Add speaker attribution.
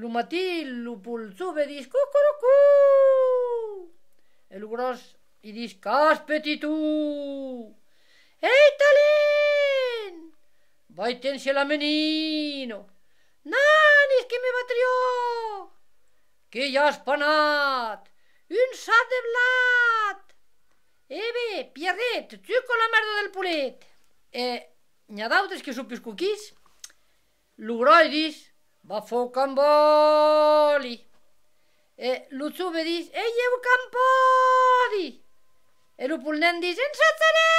Speaker 1: Lo matí, lo polzuve, dis cucurucú! El gros i dis cas petitú. Ei, talent! Vai tens la menino! Nanis, que me va trió! Que ja has panat! Un sac de blat! Eh, bé, Pierret, xuco la merda del pulet! Eh, n'hi ha d'altres que són piscuquís? L'ugroi dis, E Fokanboli E luzzu bediz, E euukan polii! Eruul nendizen satzaren